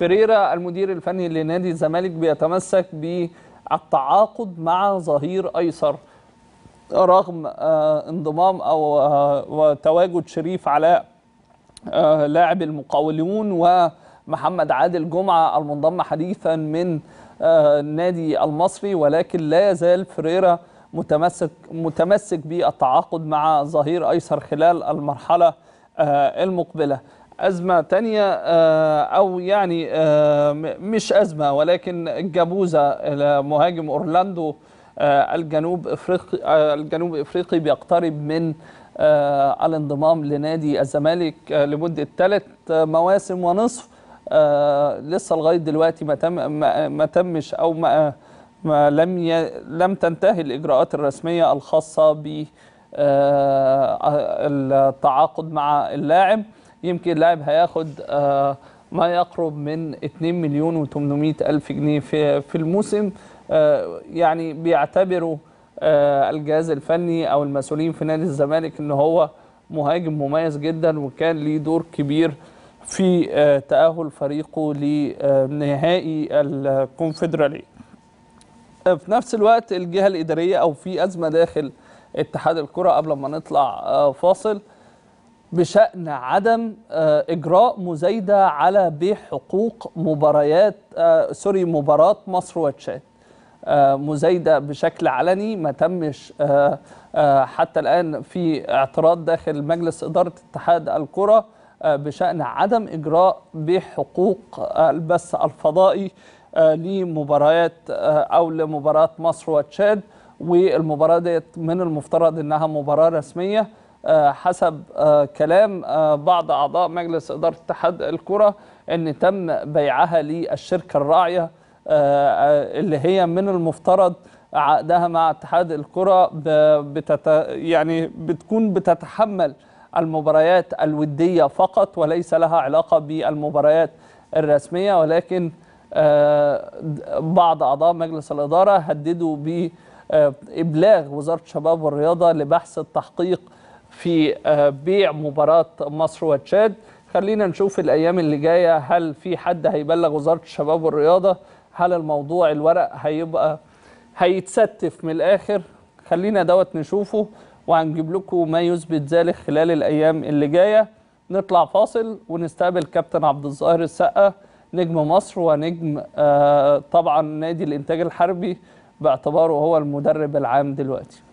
فريرا المدير الفني لنادي الزمالك بيتمسك بالتعاقد مع ظهير ايسر رغم آه، انضمام او آه، تواجد شريف علاء آه، لاعب المقاولون ومحمد عادل جمعه المنضم حديثا من النادي المصري ولكن لا يزال فريرا متمسك متمسك بالتعاقد مع ظهير ايسر خلال المرحله المقبله أزمة تانية آه، أو يعني آه، مش أزمة ولكن جابوزا مهاجم أورلاندو آه، الجنوب افريقي الجنوب افريقي بيقترب من الانضمام لنادي الزمالك لمده ثلاث مواسم ونصف لسه لغايه دلوقتي ما تم ما تمش او ما, ما لم ي لم تنتهي الاجراءات الرسميه الخاصه ب التعاقد مع اللاعب يمكن لاعب هياخد آه، ما يقرب من 2 مليون و800 ألف جنيه في, في الموسم آه، يعني بيعتبروا آه، الجهاز الفني أو المسؤولين في نادي الزمالك أن هو مهاجم مميز جدا وكان ليه دور كبير في تأهل فريقه لنهائي الكونفدرالية في نفس الوقت الجهة الإدارية أو في أزمة داخل اتحاد الكرة قبل ما نطلع فاصل بشأن عدم آه، إجراء مزايدة على بيع حقوق مباريات آه، سوري مباراة مصر وتشاد آه، مزايدة بشكل علني ما تمش حتى الآن في اعتراض داخل مجلس إدارة اتحاد الكرة بشأن عدم إجراء بيع حقوق البث الفضائي لمباريات أو لمباراة مصر وتشاد والمباراة ديت من المفترض أنها مباراة رسمية آه، حسب آه، كلام آه، بعض أعضاء مجلس إدارة اتحاد الكرة أن تم بيعها للشركة الراعية اللي هي من المفترض عقدها مع اتحاد الكرة بتت... يعني بتكون بتتحمل المباريات الودية فقط وليس لها علاقة بالمباريات الرسمية ولكن بعض أعضاء مجلس الإدارة هددوا بإبلاغ وزارة الشباب والرياضة لبحث التحقيق في آه، بيع مباراة مصر وتشاد خلينا نشوف الأيام اللي جاية هل في حد هيبلغ وزارة الشباب والرياضة هل الموضوع الورق هيبقى هيتستف من الآخر خلينا دوت نشوفه وهنجيب لكم ما يثبت ذلك خلال الأيام اللي جاية نطلع فاصل ونستقبل كابتن عبد الظاهر السقا نجم مصر ونجم آه، طبعا نادي الإنتاج الحربي باعتباره هو المدرب العام دلوقتي